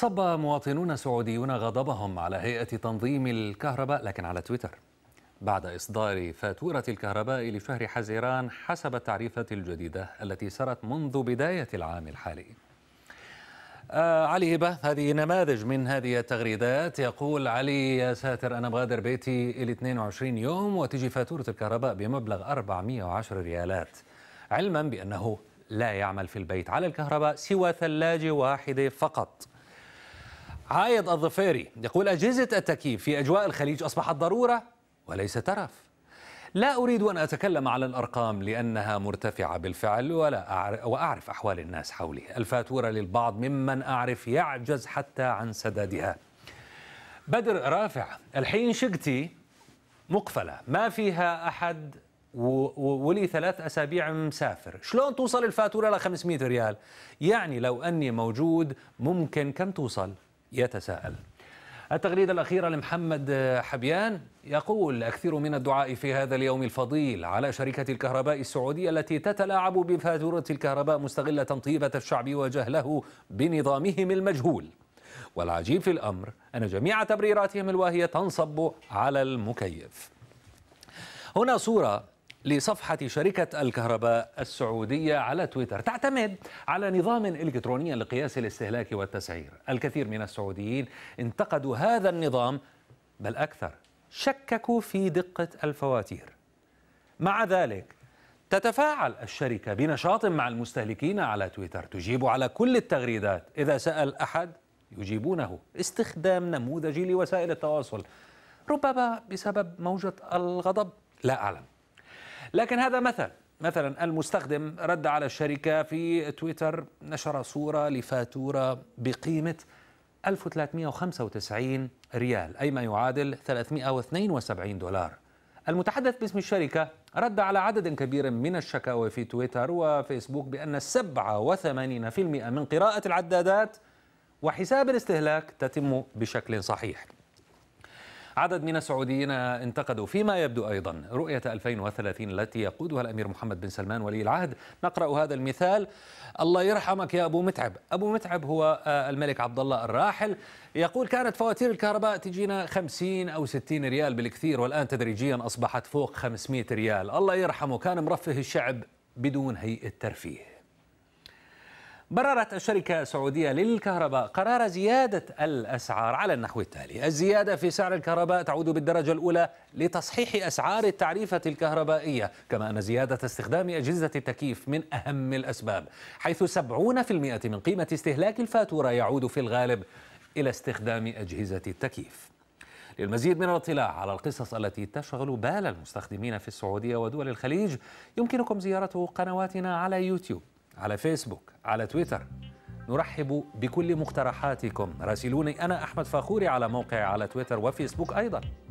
صب مواطنون سعوديون غضبهم على هيئة تنظيم الكهرباء لكن على تويتر بعد إصدار فاتورة الكهرباء لشهر حزيران حسب التعريفات الجديدة التي سرت منذ بداية العام الحالي آه علي هبة هذه نماذج من هذه التغريدات يقول علي يا ساتر أنا بغادر بيتي إلى 22 يوم وتجي فاتورة الكهرباء بمبلغ 410 ريالات علما بأنه لا يعمل في البيت على الكهرباء سوى ثلاجة واحدة فقط عايد الظفيري يقول أجهزة التكييف في أجواء الخليج أصبحت ضرورة وليس ترف لا أريد أن أتكلم على الأرقام لأنها مرتفعة بالفعل ولا أعرف وأعرف أحوال الناس حولي الفاتورة للبعض ممن أعرف يعجز حتى عن سدادها بدر رافع الحين شقتي مقفلة ما فيها أحد ولي ثلاث أسابيع مسافر شلون توصل الفاتورة ل 500 ريال يعني لو أني موجود ممكن كم توصل يتساءل التغريدة الأخيرة لمحمد حبيان يقول أكثر من الدعاء في هذا اليوم الفضيل على شركة الكهرباء السعودية التي تتلاعب بفاتورة الكهرباء مستغلة طيبة الشعب وجهله بنظامهم المجهول والعجيب في الأمر أن جميع تبريراتهم الواهية تنصب على المكيف هنا صورة لصفحة شركة الكهرباء السعودية على تويتر تعتمد على نظام إلكتروني لقياس الاستهلاك والتسعير الكثير من السعوديين انتقدوا هذا النظام بل أكثر شككوا في دقة الفواتير مع ذلك تتفاعل الشركة بنشاط مع المستهلكين على تويتر تجيب على كل التغريدات إذا سأل أحد يجيبونه استخدام نموذجي لوسائل التواصل ربما بسبب موجة الغضب لا أعلم لكن هذا مثل مثلا المستخدم رد على الشركة في تويتر نشر صورة لفاتورة بقيمة 1395 ريال أي ما يعادل 372 دولار المتحدث باسم الشركة رد على عدد كبير من الشكاوى في تويتر وفيسبوك بأن 87% من قراءة العدادات وحساب الاستهلاك تتم بشكل صحيح عدد من السعوديين انتقدوا فيما يبدو أيضا رؤية 2030 التي يقودها الأمير محمد بن سلمان ولي العهد نقرأ هذا المثال الله يرحمك يا أبو متعب أبو متعب هو آه، الملك عبد الله الراحل يقول كانت فواتير الكهرباء تجينا 50 أو 60 ريال بالكثير والآن تدريجيا أصبحت فوق 500 ريال الله يرحمه كان مرفه الشعب بدون هيئة ترفيه بررت الشركة السعودية للكهرباء قرار زيادة الأسعار على النحو التالي الزيادة في سعر الكهرباء تعود بالدرجة الأولى لتصحيح أسعار التعريفة الكهربائية كما أن زيادة استخدام أجهزة التكييف من أهم الأسباب حيث 70% من قيمة استهلاك الفاتورة يعود في الغالب إلى استخدام أجهزة التكييف للمزيد من الاطلاع على القصص التي تشغل بال المستخدمين في السعودية ودول الخليج يمكنكم زيارة قنواتنا على يوتيوب على فيسبوك على تويتر نرحب بكل مقترحاتكم راسلوني أنا أحمد فاخوري على موقعي على تويتر وفيسبوك أيضاً